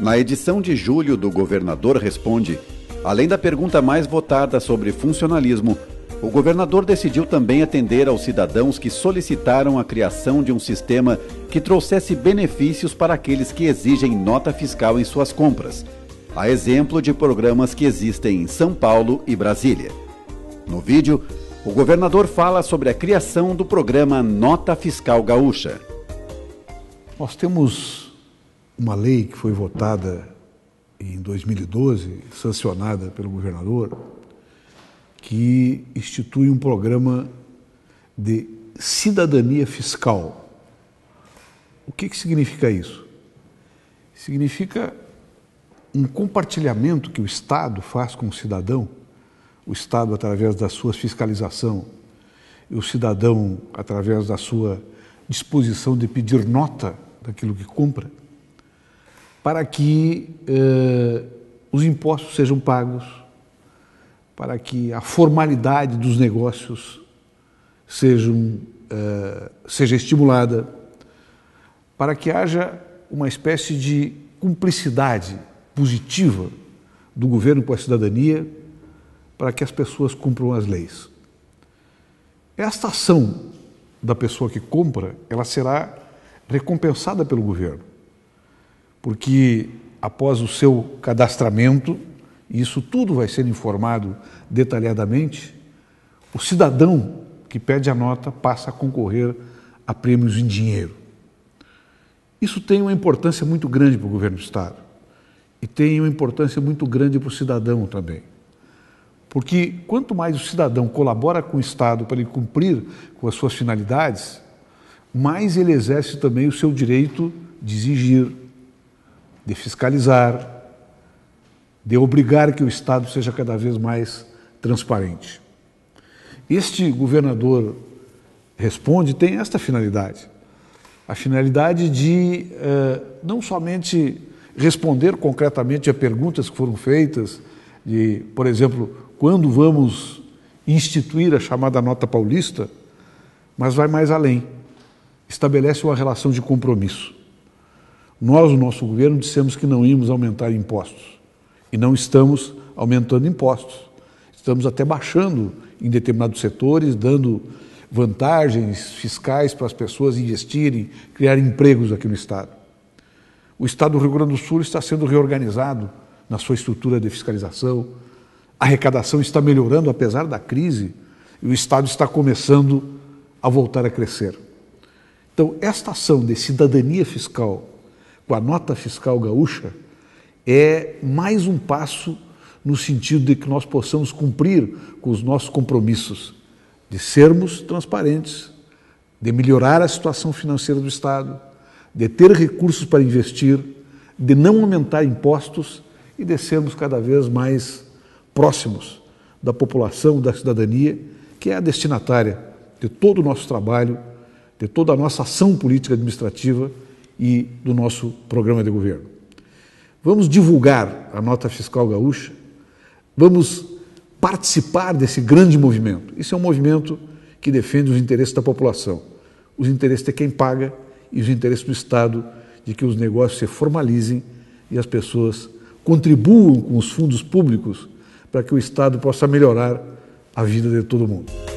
Na edição de julho do Governador Responde, além da pergunta mais votada sobre funcionalismo, o governador decidiu também atender aos cidadãos que solicitaram a criação de um sistema que trouxesse benefícios para aqueles que exigem nota fiscal em suas compras, a exemplo de programas que existem em São Paulo e Brasília. No vídeo, o governador fala sobre a criação do programa Nota Fiscal Gaúcha. Nós temos uma lei que foi votada em 2012, sancionada pelo governador, que institui um programa de cidadania fiscal. O que, que significa isso? Significa um compartilhamento que o Estado faz com o cidadão, o Estado através da sua fiscalização e o cidadão através da sua disposição de pedir nota daquilo que compra para que eh, os impostos sejam pagos, para que a formalidade dos negócios sejam, eh, seja estimulada, para que haja uma espécie de cumplicidade positiva do governo com a cidadania, para que as pessoas cumpram as leis. Esta ação da pessoa que compra, ela será recompensada pelo governo porque após o seu cadastramento, e isso tudo vai ser informado detalhadamente, o cidadão que pede a nota passa a concorrer a prêmios em dinheiro. Isso tem uma importância muito grande para o governo do Estado e tem uma importância muito grande para o cidadão também. Porque quanto mais o cidadão colabora com o Estado para ele cumprir com as suas finalidades, mais ele exerce também o seu direito de exigir, de fiscalizar, de obrigar que o Estado seja cada vez mais transparente. Este governador responde tem esta finalidade, a finalidade de uh, não somente responder concretamente a perguntas que foram feitas, de, por exemplo, quando vamos instituir a chamada nota paulista, mas vai mais além, estabelece uma relação de compromisso. Nós, o nosso governo, dissemos que não íamos aumentar impostos. E não estamos aumentando impostos. Estamos até baixando em determinados setores, dando vantagens fiscais para as pessoas investirem, criar empregos aqui no Estado. O Estado do Rio Grande do Sul está sendo reorganizado na sua estrutura de fiscalização. A arrecadação está melhorando, apesar da crise, e o Estado está começando a voltar a crescer. Então, esta ação de cidadania fiscal com a nota fiscal gaúcha é mais um passo no sentido de que nós possamos cumprir com os nossos compromissos de sermos transparentes, de melhorar a situação financeira do Estado, de ter recursos para investir, de não aumentar impostos e de sermos cada vez mais próximos da população, da cidadania, que é a destinatária de todo o nosso trabalho, de toda a nossa ação política administrativa e do nosso programa de governo. Vamos divulgar a nota fiscal gaúcha, vamos participar desse grande movimento. Isso é um movimento que defende os interesses da população, os interesses de quem paga e os interesses do Estado de que os negócios se formalizem e as pessoas contribuam com os fundos públicos para que o Estado possa melhorar a vida de todo mundo.